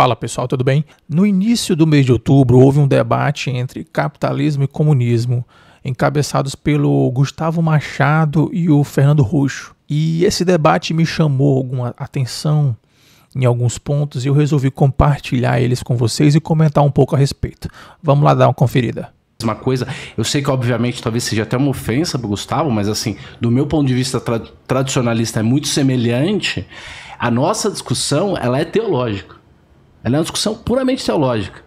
Fala pessoal, tudo bem? No início do mês de outubro houve um debate entre capitalismo e comunismo, encabeçados pelo Gustavo Machado e o Fernando Roxo. E esse debate me chamou alguma atenção em alguns pontos e eu resolvi compartilhar eles com vocês e comentar um pouco a respeito. Vamos lá dar uma conferida Uma coisa. Eu sei que, obviamente, talvez seja até uma ofensa para Gustavo, mas, assim, do meu ponto de vista tra tradicionalista, é muito semelhante. A nossa discussão ela é teológica. Ela é uma discussão puramente teológica.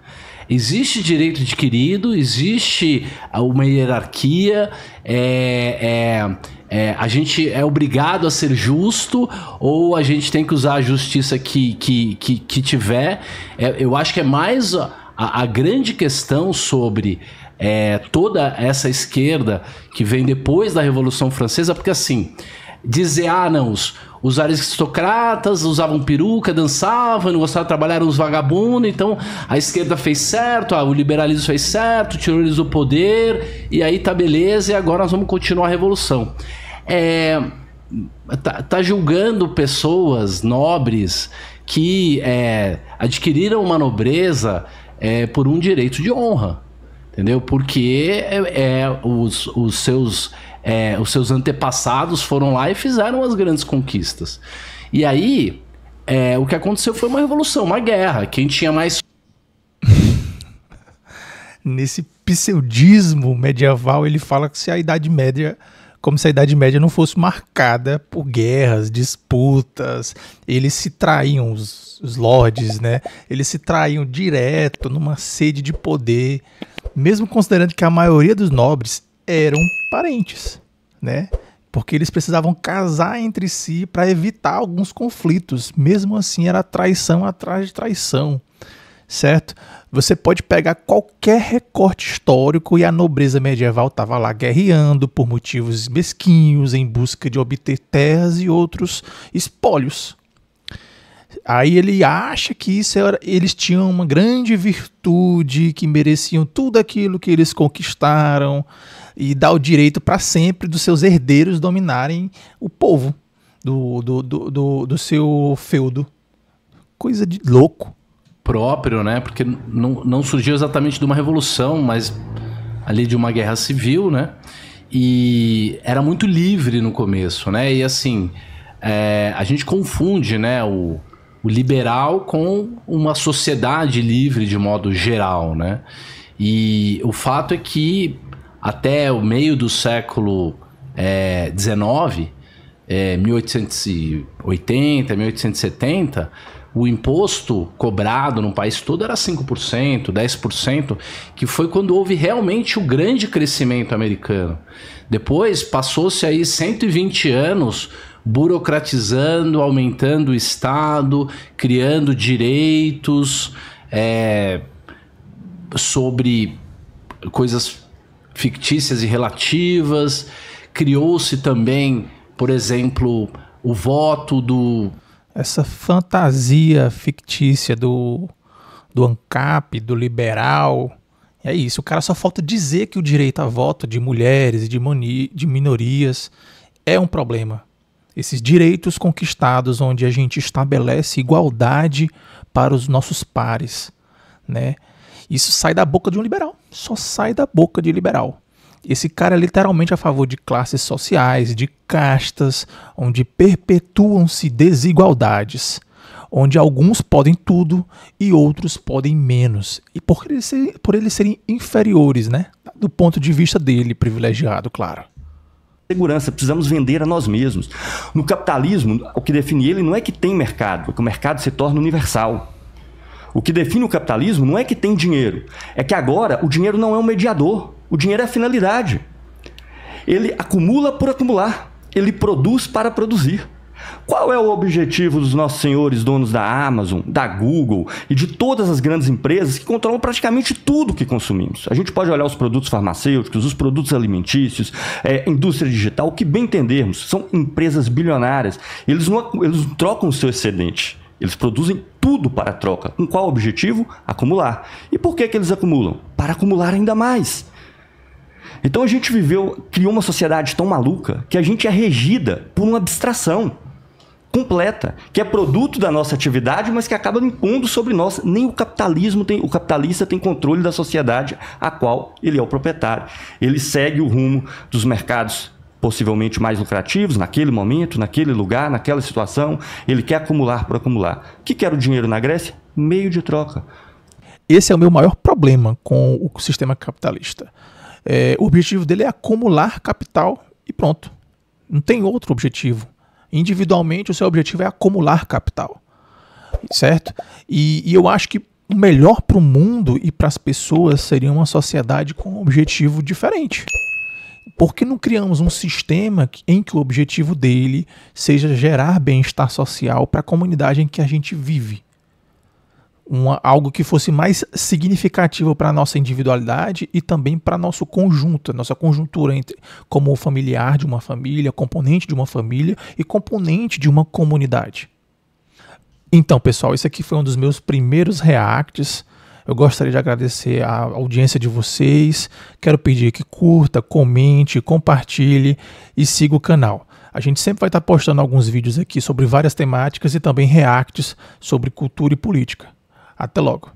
Existe direito adquirido, existe uma hierarquia, é, é, é, a gente é obrigado a ser justo ou a gente tem que usar a justiça que, que, que, que tiver. É, eu acho que é mais a, a grande questão sobre é, toda essa esquerda que vem depois da Revolução Francesa, porque assim, dizer, ah, não, os, os aristocratas usavam peruca, dançavam, não gostavam de trabalhar, eram uns vagabundos, então a esquerda fez certo, ah, o liberalismo fez certo, tirou eles do poder, e aí tá beleza, e agora nós vamos continuar a revolução. É, tá, tá julgando pessoas nobres que é, adquiriram uma nobreza é, por um direito de honra entendeu? Porque é, é, os, os, seus, é, os seus antepassados foram lá e fizeram as grandes conquistas. E aí, é, o que aconteceu foi uma revolução, uma guerra. Quem tinha mais. Nesse pseudismo medieval, ele fala que se a Idade Média. Como se a Idade Média não fosse marcada por guerras, disputas, eles se traíam, os, os lords, né? Eles se traíam direto numa sede de poder mesmo considerando que a maioria dos nobres eram parentes, né? Porque eles precisavam casar entre si para evitar alguns conflitos. Mesmo assim, era traição atrás de traição, certo? Você pode pegar qualquer recorte histórico e a nobreza medieval estava lá guerreando por motivos mesquinhos em busca de obter terras e outros espólios, Aí ele acha que isso era, eles tinham uma grande virtude, que mereciam tudo aquilo que eles conquistaram e dá o direito para sempre dos seus herdeiros dominarem o povo do, do, do, do, do seu feudo. Coisa de louco. Próprio, né? Porque não, não surgiu exatamente de uma revolução, mas ali de uma guerra civil, né? E era muito livre no começo, né? E assim, é, a gente confunde, né? O, o liberal com uma sociedade livre de modo geral, né? E o fato é que até o meio do século XIX, é, 1880, 1870, é, o imposto cobrado no país todo era 5%, 10%, que foi quando houve realmente o grande crescimento americano. Depois passou-se aí 120 anos burocratizando, aumentando o Estado, criando direitos é, sobre coisas fictícias e relativas. Criou-se também, por exemplo, o voto do. Essa fantasia fictícia do, do ANCAP, do liberal. É isso, o cara só falta dizer que o direito a voto de mulheres e de, de minorias é um problema esses direitos conquistados, onde a gente estabelece igualdade para os nossos pares, né? Isso sai da boca de um liberal, só sai da boca de liberal. Esse cara é literalmente a favor de classes sociais, de castas, onde perpetuam-se desigualdades, onde alguns podem tudo e outros podem menos. E por eles, serem, por eles serem inferiores, né? Do ponto de vista dele, privilegiado, claro segurança, precisamos vender a nós mesmos. No capitalismo, o que define ele não é que tem mercado, é que o mercado se torna universal. O que define o capitalismo não é que tem dinheiro, é que agora o dinheiro não é um mediador, o dinheiro é a finalidade. Ele acumula por acumular, ele produz para produzir. Qual é o objetivo dos nossos senhores donos da Amazon, da Google e de todas as grandes empresas que controlam praticamente tudo que consumimos? A gente pode olhar os produtos farmacêuticos, os produtos alimentícios, é, indústria digital, o que bem entendermos. São empresas bilionárias. Eles não, eles não trocam o seu excedente. Eles produzem tudo para troca. Com qual objetivo? Acumular. E por que, que eles acumulam? Para acumular ainda mais. Então a gente viveu, criou uma sociedade tão maluca que a gente é regida por uma abstração completa, que é produto da nossa atividade, mas que acaba impondo sobre nós. Nem o capitalismo tem, o capitalista tem controle da sociedade a qual ele é o proprietário. Ele segue o rumo dos mercados possivelmente mais lucrativos naquele momento, naquele lugar, naquela situação. Ele quer acumular por acumular. O que quer o dinheiro na Grécia? Meio de troca. Esse é o meu maior problema com o sistema capitalista. É, o objetivo dele é acumular capital e pronto. Não tem outro objetivo. Individualmente, o seu objetivo é acumular capital, certo? E, e eu acho que o melhor para o mundo e para as pessoas seria uma sociedade com um objetivo diferente. Por que não criamos um sistema em que o objetivo dele seja gerar bem-estar social para a comunidade em que a gente vive? uma, algo que fosse mais significativo para a nossa individualidade e também para nosso conjunto, nossa conjuntura entre como familiar de uma família, componente de uma família e componente de uma comunidade. Então, pessoal, esse aqui foi um dos meus primeiros reacts. Eu gostaria de agradecer a audiência de vocês. Quero pedir que curta, comente, compartilhe e siga o canal. A gente sempre vai estar postando alguns vídeos aqui sobre várias temáticas e também reacts sobre cultura e política. Até logo.